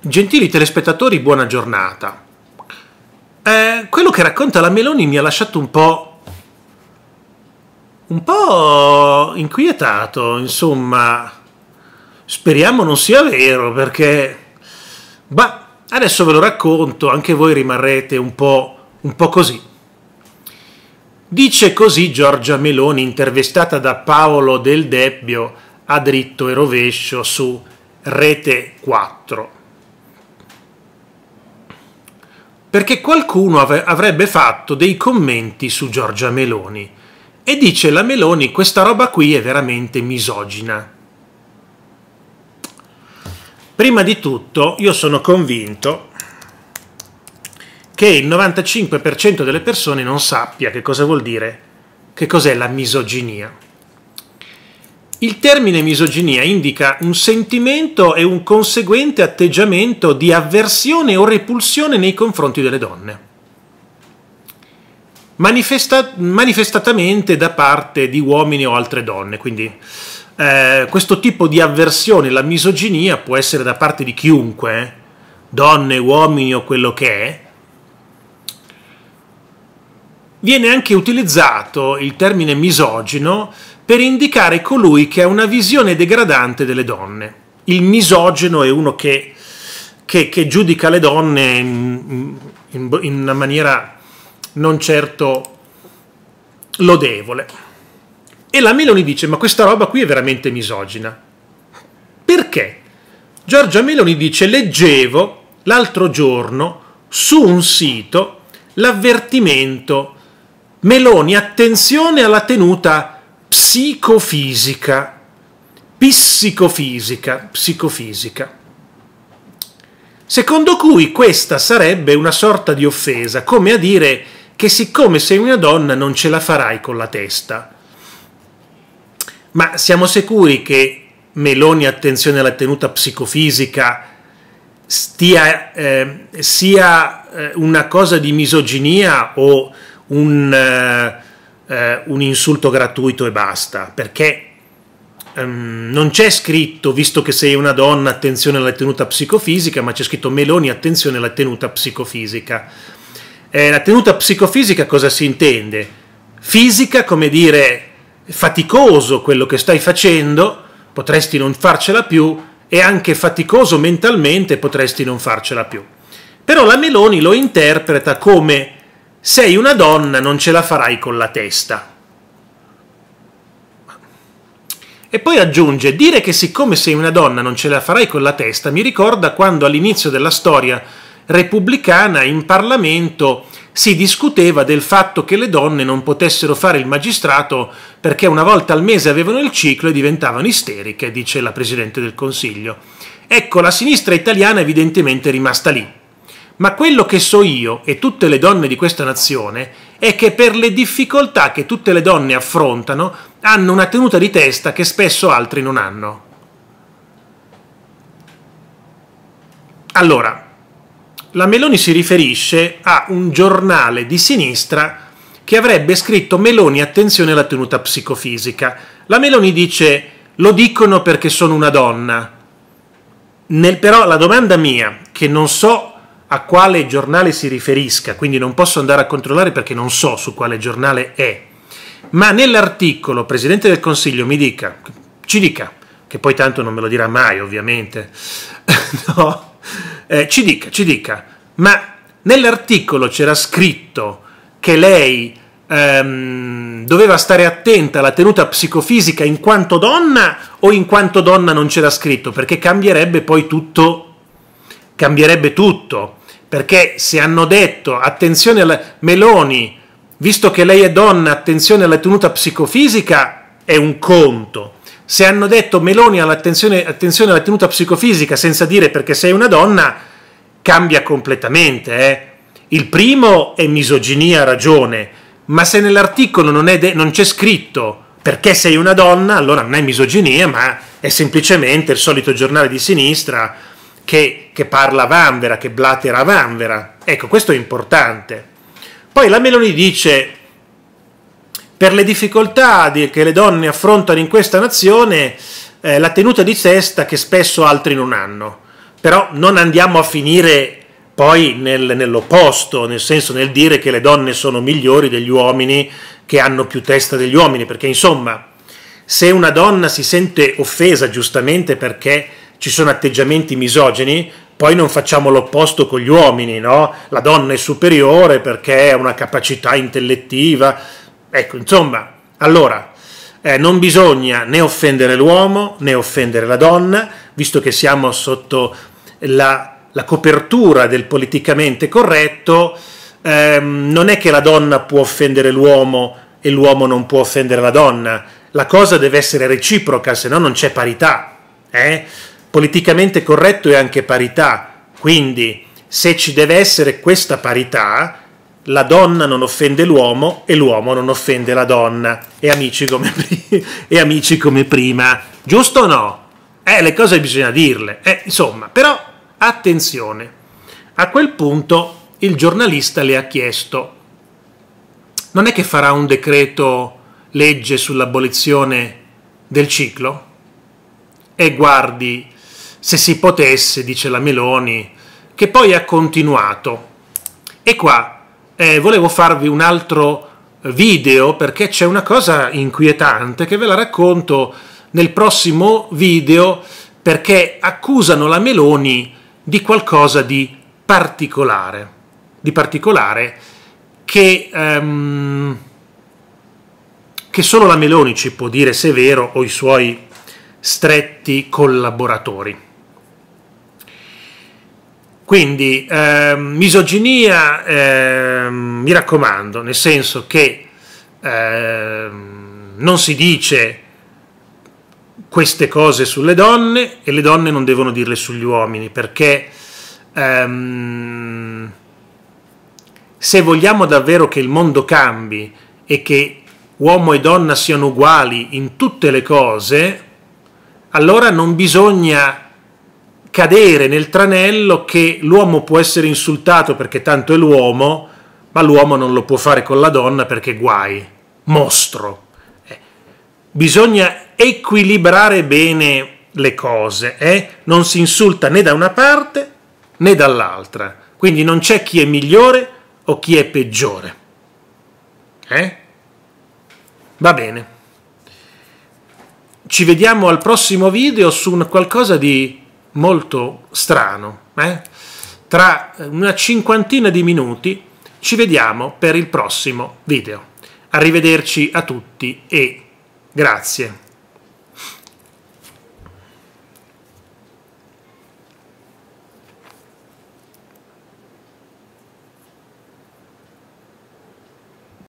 Gentili telespettatori, buona giornata. Eh, quello che racconta la Meloni mi ha lasciato un po'... un po' inquietato, insomma. Speriamo non sia vero, perché... Ma adesso ve lo racconto, anche voi rimarrete un po', un po così. Dice così Giorgia Meloni, intervistata da Paolo Del Debbio a dritto e rovescio su Rete 4. perché qualcuno avrebbe fatto dei commenti su Giorgia Meloni e dice la Meloni questa roba qui è veramente misogina. Prima di tutto io sono convinto che il 95% delle persone non sappia che cosa vuol dire, che cos'è la misoginia. Il termine misoginia indica un sentimento e un conseguente atteggiamento di avversione o repulsione nei confronti delle donne, Manifesta- manifestatamente da parte di uomini o altre donne. Quindi eh, questo tipo di avversione, la misoginia, può essere da parte di chiunque, eh, donne, uomini o quello che è. Viene anche utilizzato il termine misogino per indicare colui che ha una visione degradante delle donne. Il misogeno è uno che, che, che giudica le donne in, in, in una maniera non certo lodevole. E la Meloni dice, ma questa roba qui è veramente misogina. Perché? Giorgia Meloni dice, leggevo l'altro giorno su un sito l'avvertimento Meloni, attenzione alla tenuta psicofisica, psicofisica, psicofisica, secondo cui questa sarebbe una sorta di offesa, come a dire che siccome sei una donna non ce la farai con la testa. Ma siamo sicuri che Meloni, attenzione alla tenuta psicofisica, stia, eh, sia eh, una cosa di misoginia o un... Eh, eh, un insulto gratuito e basta, perché um, non c'è scritto, visto che sei una donna, attenzione alla tenuta psicofisica, ma c'è scritto Meloni, attenzione alla tenuta psicofisica. Eh, la tenuta psicofisica cosa si intende? Fisica, come dire, faticoso quello che stai facendo, potresti non farcela più, e anche faticoso mentalmente, potresti non farcela più. Però la Meloni lo interpreta come sei una donna, non ce la farai con la testa. E poi aggiunge, dire che siccome sei una donna non ce la farai con la testa mi ricorda quando all'inizio della storia repubblicana in Parlamento si discuteva del fatto che le donne non potessero fare il magistrato perché una volta al mese avevano il ciclo e diventavano isteriche, dice la Presidente del Consiglio. Ecco, la sinistra italiana evidentemente è rimasta lì. Ma quello che so io e tutte le donne di questa nazione è che per le difficoltà che tutte le donne affrontano hanno una tenuta di testa che spesso altri non hanno. Allora, la Meloni si riferisce a un giornale di sinistra che avrebbe scritto Meloni attenzione alla tenuta psicofisica. La Meloni dice lo dicono perché sono una donna. Nel, però la domanda mia, che non so a quale giornale si riferisca, quindi non posso andare a controllare perché non so su quale giornale è, ma nell'articolo Presidente del Consiglio mi dica, ci dica, che poi tanto non me lo dirà mai ovviamente, no, eh, ci dica, ci dica, ma nell'articolo c'era scritto che lei ehm, doveva stare attenta alla tenuta psicofisica in quanto donna o in quanto donna non c'era scritto, perché cambierebbe poi tutto, cambierebbe tutto perché se hanno detto attenzione alla Meloni, visto che lei è donna, attenzione alla tenuta psicofisica, è un conto. Se hanno detto Meloni all'attenzione attenzione alla tenuta psicofisica senza dire perché sei una donna, cambia completamente. Eh? Il primo è misoginia a ragione, ma se nell'articolo non, de- non c'è scritto perché sei una donna, allora non è misoginia, ma è semplicemente il solito giornale di sinistra che, che parla Vanvera, che blatera Vanvera. Ecco, questo è importante. Poi la Meloni dice, per le difficoltà di, che le donne affrontano in questa nazione, eh, la tenuta di testa che spesso altri non hanno. Però non andiamo a finire poi nel, nell'opposto, nel senso nel dire che le donne sono migliori degli uomini che hanno più testa degli uomini, perché insomma, se una donna si sente offesa giustamente perché ci sono atteggiamenti misogeni, poi non facciamo l'opposto con gli uomini, no? La donna è superiore perché ha una capacità intellettiva. Ecco, insomma, allora, eh, non bisogna né offendere l'uomo né offendere la donna, visto che siamo sotto la, la copertura del politicamente corretto, ehm, non è che la donna può offendere l'uomo e l'uomo non può offendere la donna, la cosa deve essere reciproca, se no non c'è parità. Eh? politicamente corretto è anche parità, quindi se ci deve essere questa parità, la donna non offende l'uomo e l'uomo non offende la donna e amici come, pri- e amici come prima, giusto o no? Eh, le cose bisogna dirle, eh, insomma, però attenzione, a quel punto il giornalista le ha chiesto, non è che farà un decreto legge sull'abolizione del ciclo? E guardi, se si potesse, dice la Meloni, che poi ha continuato. E qua eh, volevo farvi un altro video perché c'è una cosa inquietante che ve la racconto nel prossimo video perché accusano la Meloni di qualcosa di particolare, di particolare che, um, che solo la Meloni ci può dire se è vero o i suoi stretti collaboratori. Quindi eh, misoginia, eh, mi raccomando, nel senso che eh, non si dice queste cose sulle donne e le donne non devono dirle sugli uomini perché ehm, se vogliamo davvero che il mondo cambi e che uomo e donna siano uguali in tutte le cose, allora non bisogna cadere nel tranello che l'uomo può essere insultato perché tanto è l'uomo, ma l'uomo non lo può fare con la donna perché guai, mostro. Eh. Bisogna equilibrare bene le cose, eh? non si insulta né da una parte né dall'altra, quindi non c'è chi è migliore o chi è peggiore. Eh? Va bene. Ci vediamo al prossimo video su qualcosa di molto strano. Eh? Tra eh, una cinquantina di minuti ci vediamo per il prossimo video. Arrivederci a tutti e grazie.